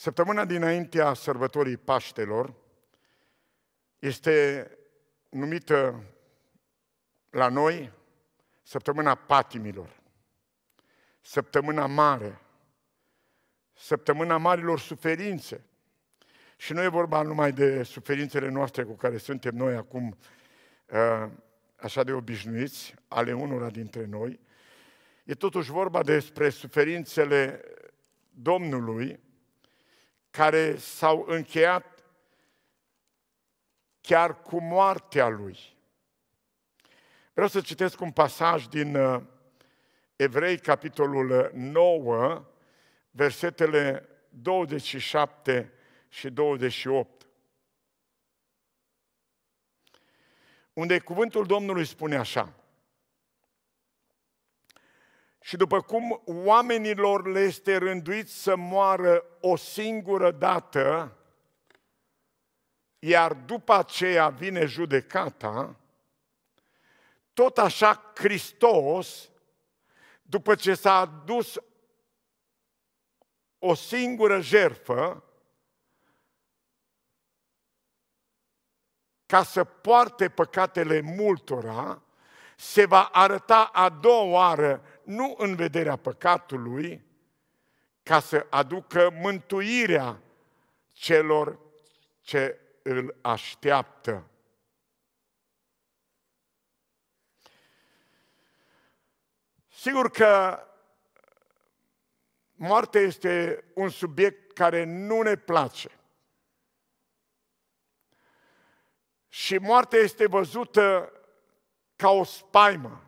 Săptămâna dinaintea sărbătorii Paștelor este numită la noi săptămâna patimilor, săptămâna mare, săptămâna marilor suferințe. Și nu e vorba numai de suferințele noastre cu care suntem noi acum ă, așa de obișnuiți, ale unora dintre noi, e totuși vorba despre suferințele Domnului, care s-au încheiat chiar cu moartea lui. Vreau să citesc un pasaj din uh, Evrei, capitolul 9, uh, versetele 27 și 28. Unde cuvântul Domnului spune așa, și după cum oamenilor le este rânduit să moară o singură dată, iar după aceea vine judecata, tot așa Hristos, după ce s-a adus o singură jerfă, ca să poarte păcatele multora, se va arăta a doua oară nu în vederea păcatului, ca să aducă mântuirea celor ce îl așteaptă. Sigur că moartea este un subiect care nu ne place. Și moartea este văzută ca o spaimă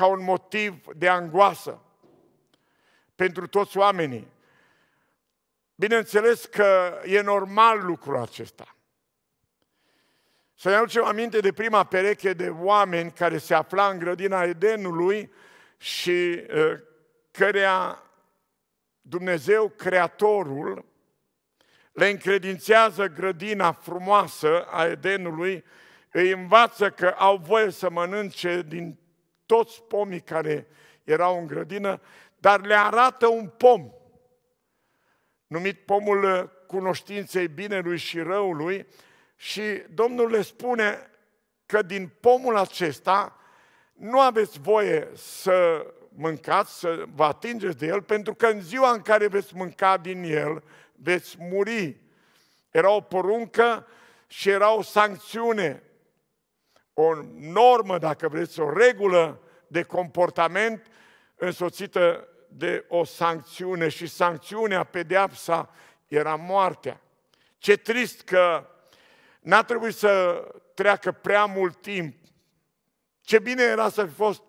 ca un motiv de angoasă pentru toți oamenii. Bineînțeles că e normal lucrul acesta. Să ne aducem aminte de prima pereche de oameni care se afla în grădina Edenului și ă, cărea Dumnezeu, Creatorul, le încredințează grădina frumoasă a Edenului, îi învață că au voie să mănânce din toți pomii care erau în grădină, dar le arată un pom, numit pomul cunoștinței binelui și răului, și Domnul le spune că din pomul acesta nu aveți voie să mâncați, să vă atingeți de el, pentru că în ziua în care veți mânca din el, veți muri. Era o poruncă și era o sancțiune o normă, dacă vreți, o regulă de comportament însoțită de o sancțiune și sancțiunea, pedeapsa, era moartea. Ce trist că n-a trebuit să treacă prea mult timp. Ce bine era să fi fost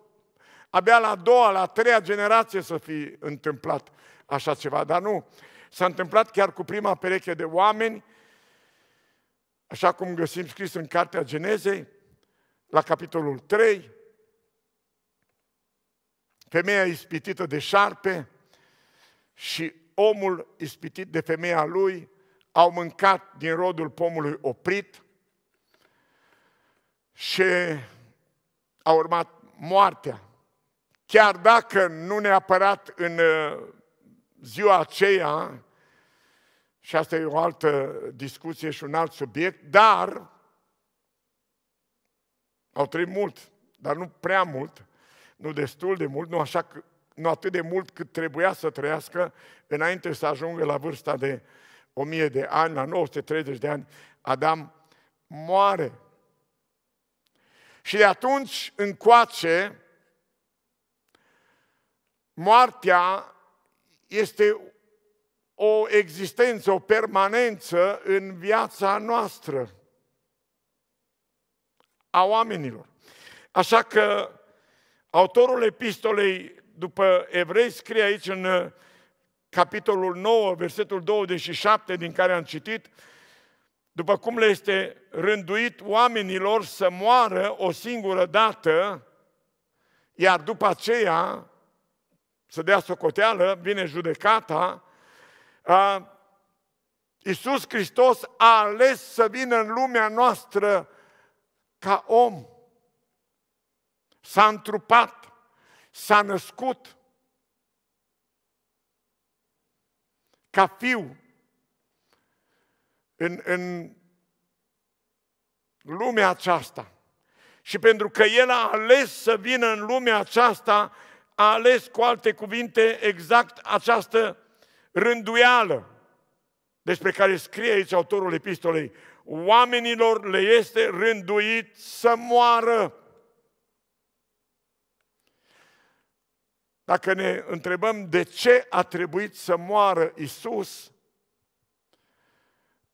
abia la a doua, la a treia generație să fi întâmplat așa ceva, dar nu. S-a întâmplat chiar cu prima pereche de oameni, așa cum găsim scris în Cartea Genezei, la capitolul 3, femeia ispitită de șarpe și omul ispitit de femeia lui au mâncat din rodul pomului oprit și a urmat moartea. Chiar dacă nu neapărat în uh, ziua aceea, și asta e o altă discuție și un alt subiect, dar au trăit mult, dar nu prea mult, nu destul de mult, nu, așa, nu atât de mult cât trebuia să trăiască înainte să ajungă la vârsta de 1000 de ani, la 930 de ani. Adam moare. Și de atunci încoace, moartea este o existență, o permanență în viața noastră a oamenilor. Așa că autorul epistolei după evrei scrie aici în uh, capitolul 9, versetul 27 din care am citit, după cum le este rânduit oamenilor să moară o singură dată, iar după aceea să dea socoteală, vine judecata, Iisus Hristos a ales să vină în lumea noastră ca om. S-a întrupat, s-a născut ca fiu în, în lumea aceasta. Și pentru că El a ales să vină în lumea aceasta, a ales cu alte cuvinte exact această rânduială despre care scrie aici autorul epistolei oamenilor le este rânduit să moară. Dacă ne întrebăm de ce a trebuit să moară Isus,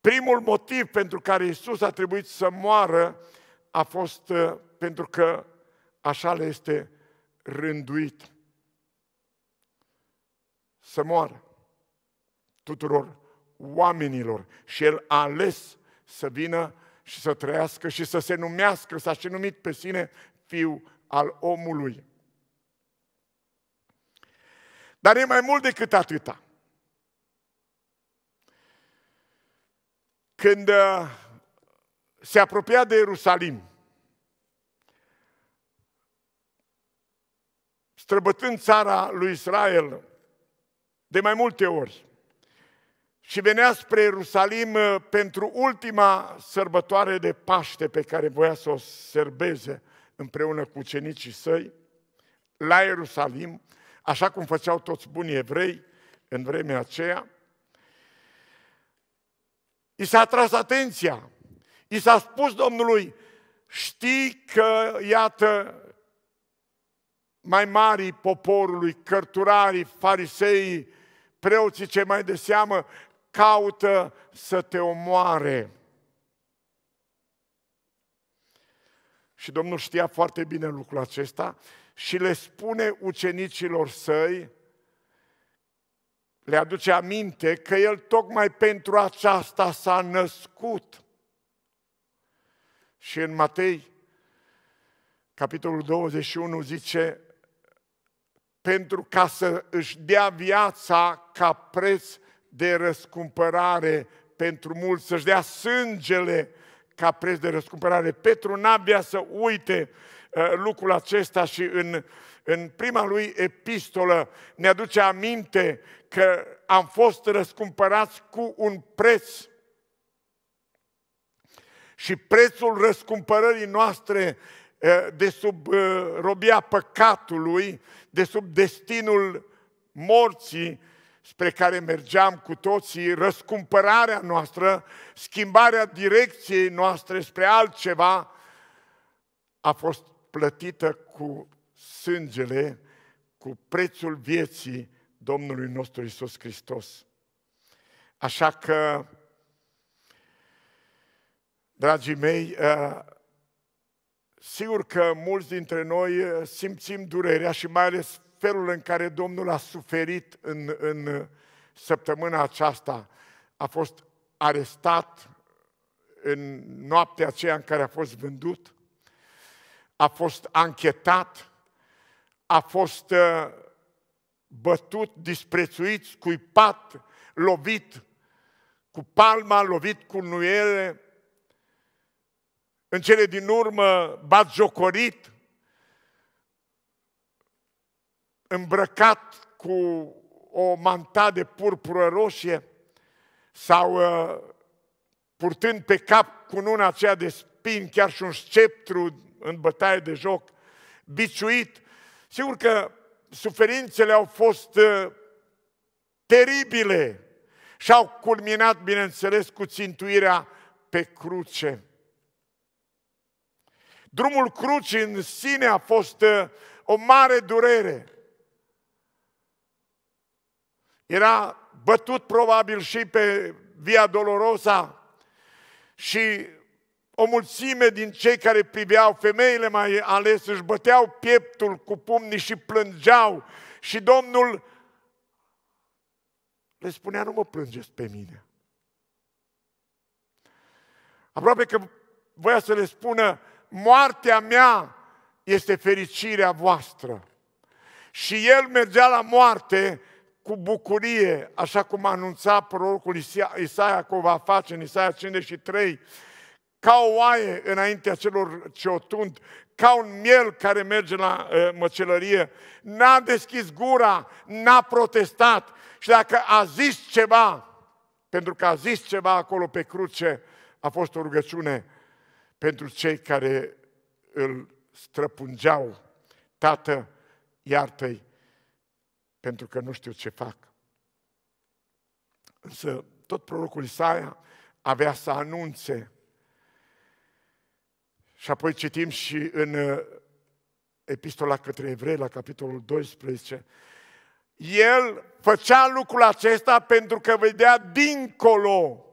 primul motiv pentru care Isus a trebuit să moară a fost uh, pentru că așa le este rânduit să moară tuturor oamenilor și El a ales să vină și să trăiască și să se numească, s-a și numit pe sine fiu al omului. Dar e mai mult decât atâta. Când uh, se apropia de Ierusalim, străbătând țara lui Israel de mai multe ori, și venea spre Ierusalim uh, pentru ultima sărbătoare de Paște pe care voia să o serbeze împreună cu cenicii săi, la Ierusalim, așa cum făceau toți buni evrei în vremea aceea, i s-a tras atenția, i s-a spus Domnului, știi că, iată, mai marii poporului, cărturarii, fariseii, preoții cei mai de seamă, caută să te omoare. Și Domnul știa foarte bine lucrul acesta și le spune ucenicilor săi, le aduce aminte că el tocmai pentru aceasta s-a născut. Și în Matei, capitolul 21, zice, pentru ca să își dea viața ca preț de răscumpărare pentru mulți, să-și dea sângele ca preț de răscumpărare. Petru n-abia să uite uh, lucrul acesta și în, în prima lui epistolă ne aduce aminte că am fost răscumpărați cu un preț. Și prețul răscumpărării noastre uh, de sub uh, robia păcatului, de sub destinul morții, spre care mergeam cu toții, răscumpărarea noastră, schimbarea direcției noastre spre altceva, a fost plătită cu sângele, cu prețul vieții Domnului nostru Isus Hristos. Așa că, dragii mei, uh, sigur că mulți dintre noi uh, simțim durerea și mai ales felul în care Domnul a suferit în, în săptămâna aceasta. A fost arestat în noaptea aceea în care a fost vândut, a fost anchetat, a fost uh, bătut, disprețuit, scuipat, lovit cu palma, lovit cu nuiele, în cele din urmă bat jocorit, îmbrăcat cu o manta de purpură roșie sau uh, purtând pe cap cununa aceea de spin, chiar și un sceptru în bătaie de joc, biciuit. Sigur că suferințele au fost uh, teribile și au culminat, bineînțeles, cu țintuirea pe cruce. Drumul crucii în sine a fost uh, o mare durere. Era bătut probabil și pe Via Dolorosa și o mulțime din cei care priveau, femeile mai ales, își băteau pieptul cu pumnii și plângeau și Domnul le spunea, nu mă plângeți pe mine. Aproape că voia să le spună, moartea mea este fericirea voastră. Și el mergea la moarte cu bucurie, așa cum anunța prorocul Isaia că o va face în Isaia 53, ca o oaie înaintea celor ce o tund, ca un miel care merge la uh, măcelărie. N-a deschis gura, n-a protestat și dacă a zis ceva, pentru că a zis ceva acolo pe cruce, a fost o rugăciune pentru cei care îl străpungeau. Tată, iartă-i pentru că nu știu ce fac. Însă tot prorocul Isaia avea să anunțe. Și apoi citim și în uh, epistola către evrei, la capitolul 12, el făcea lucrul acesta pentru că vedea dincolo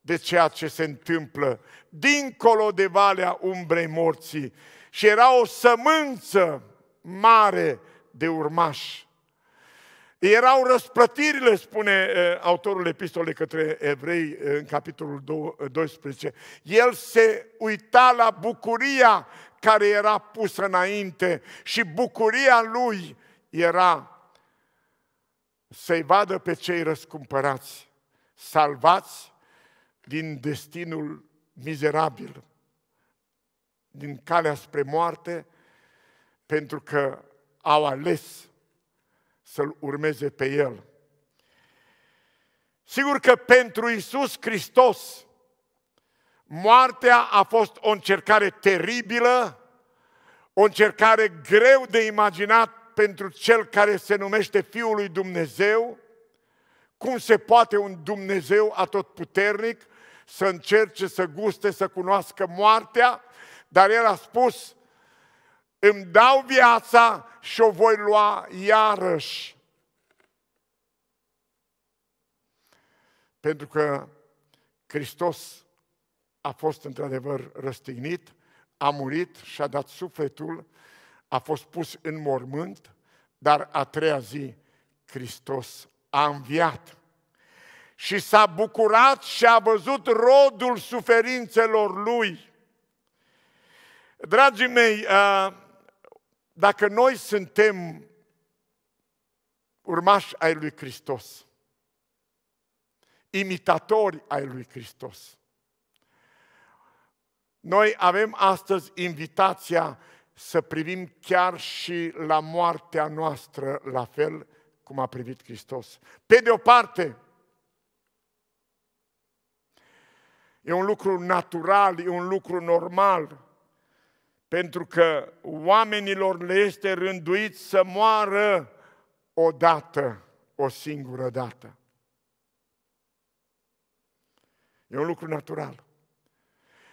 de ceea ce se întâmplă, dincolo de valea umbrei morții. Și era o sămânță mare de urmași erau răsplătirile, spune autorul epistolei către evrei în capitolul 12. El se uita la bucuria care era pusă înainte și bucuria lui era să-i vadă pe cei răscumpărați, salvați din destinul mizerabil, din calea spre moarte, pentru că au ales să-L urmeze pe El. Sigur că pentru Isus Hristos moartea a fost o încercare teribilă, o încercare greu de imaginat pentru cel care se numește Fiul lui Dumnezeu, cum se poate un Dumnezeu atotputernic să încerce să guste, să cunoască moartea, dar el a spus, îmi dau viața și o voi lua iarăși. Pentru că Hristos a fost într-adevăr răstignit, a murit și a dat sufletul, a fost pus în mormânt, dar a treia zi Hristos a înviat și s-a bucurat și a văzut rodul suferințelor lui. Dragii mei, uh, dacă noi suntem urmași ai lui Hristos, imitatori ai lui Hristos, noi avem astăzi invitația să privim chiar și la moartea noastră la fel cum a privit Hristos. Pe de o parte, e un lucru natural, e un lucru normal, pentru că oamenilor le este rânduit să moară dată, o singură dată. E un lucru natural.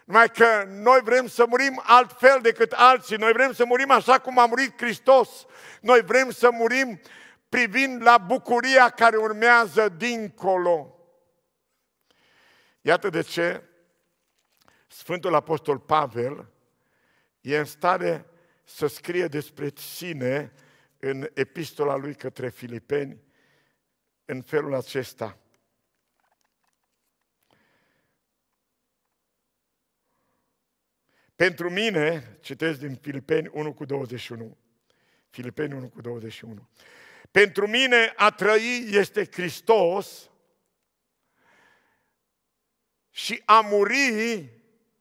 Numai că noi vrem să murim altfel decât alții, noi vrem să murim așa cum a murit Hristos, noi vrem să murim privind la bucuria care urmează dincolo. Iată de ce Sfântul Apostol Pavel e în stare să scrie despre sine în epistola lui către filipeni în felul acesta. Pentru mine, citesc din Filipeni 1 cu 21, Filipeni 1 cu 21, pentru mine a trăi este Hristos și a muri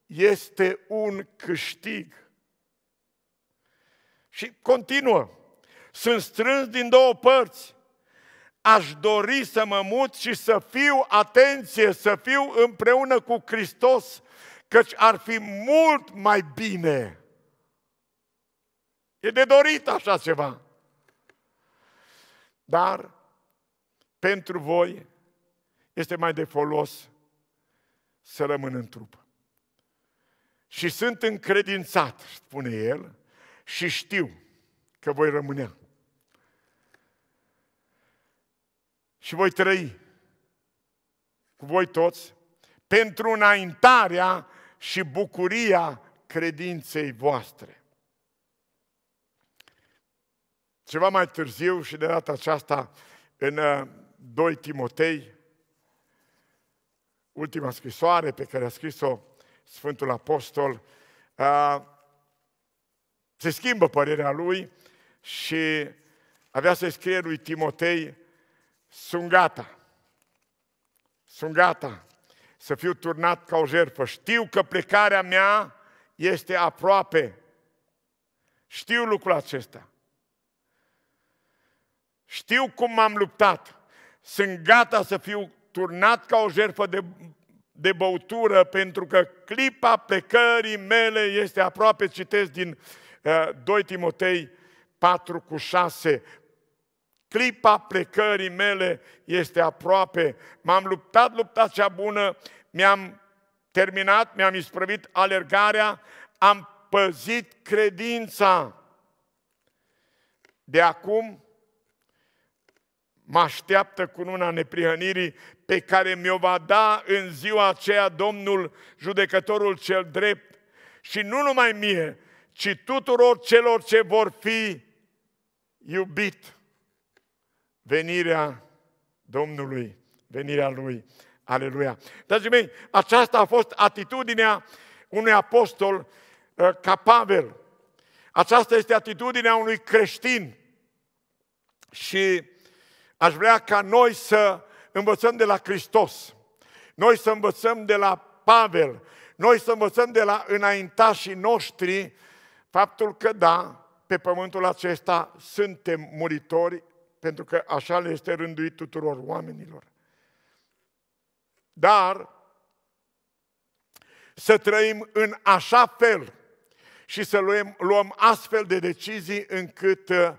este un câștig. Și continuă. Sunt strâns din două părți. Aș dori să mă mut și să fiu, atenție, să fiu împreună cu Hristos, căci ar fi mult mai bine. E de dorit așa ceva. Dar pentru voi este mai de folos să rămân în trup. Și sunt încredințat, spune el, și știu că voi rămâne Și voi trăi cu voi toți pentru înaintarea și bucuria credinței voastre. Ceva mai târziu și de data aceasta în 2 uh, Timotei, ultima scrisoare pe care a scris-o Sfântul Apostol, uh, se schimbă părerea lui și avea să-i scrie lui Timotei, sunt gata, sunt gata să fiu turnat ca o jertfă. Știu că plecarea mea este aproape. Știu lucrul acesta. Știu cum m-am luptat. Sunt gata să fiu turnat ca o jertfă de, de băutură, pentru că clipa plecării mele este aproape, citesc din 2 eh, Timotei 4 cu 6, clipa plecării mele este aproape, m-am luptat luptat cea bună, mi-am terminat, mi-am isprăvit alergarea, am păzit credința. De acum mă așteaptă cu cununa neprihănirii pe care mi-o va da în ziua aceea Domnul judecătorul cel drept. Și nu numai mie, ci tuturor celor ce vor fi iubit venirea Domnului, venirea Lui. Aleluia! Dragii mei, aceasta a fost atitudinea unui apostol uh, ca Pavel. Aceasta este atitudinea unui creștin. Și aș vrea ca noi să învățăm de la Hristos, noi să învățăm de la Pavel, noi să învățăm de la înaintașii noștri faptul că da, pe pământul acesta suntem muritori, pentru că așa le este rânduit tuturor oamenilor. Dar să trăim în așa fel și să luăm, luăm astfel de decizii încât uh,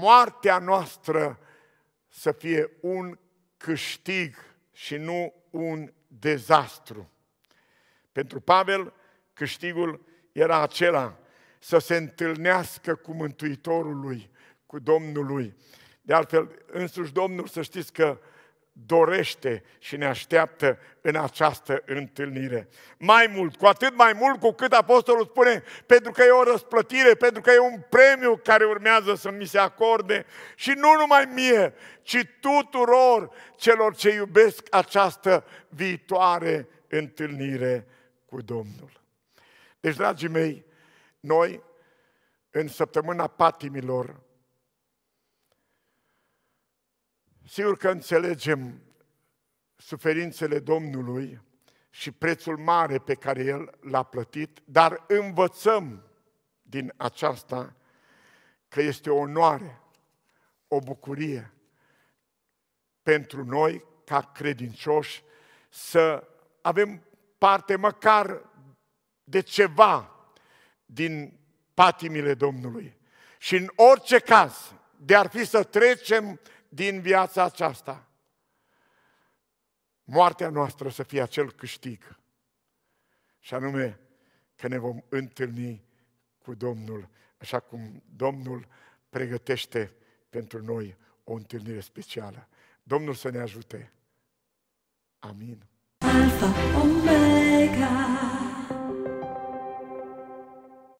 moartea noastră să fie un câștig și nu un dezastru. Pentru Pavel, câștigul era acela să se întâlnească cu Mântuitorul lui, cu Domnul lui. De altfel, însuși Domnul, să știți că dorește și ne așteaptă în această întâlnire. Mai mult, cu atât mai mult cu cât apostolul spune, pentru că e o răsplătire, pentru că e un premiu care urmează să mi se acorde și nu numai mie, ci tuturor celor ce iubesc această viitoare întâlnire cu Domnul. Deci, dragii mei, noi, în săptămâna patimilor, sigur că înțelegem suferințele Domnului și prețul mare pe care El l-a plătit, dar învățăm din aceasta că este o onoare, o bucurie pentru noi, ca credincioși, să avem parte măcar de ceva din patimile Domnului. Și în orice caz, de ar fi să trecem din viața aceasta, moartea noastră să fie acel câștig. Și anume că ne vom întâlni cu Domnul, așa cum Domnul pregătește pentru noi o întâlnire specială. Domnul să ne ajute. Amin. Alpha, Omega.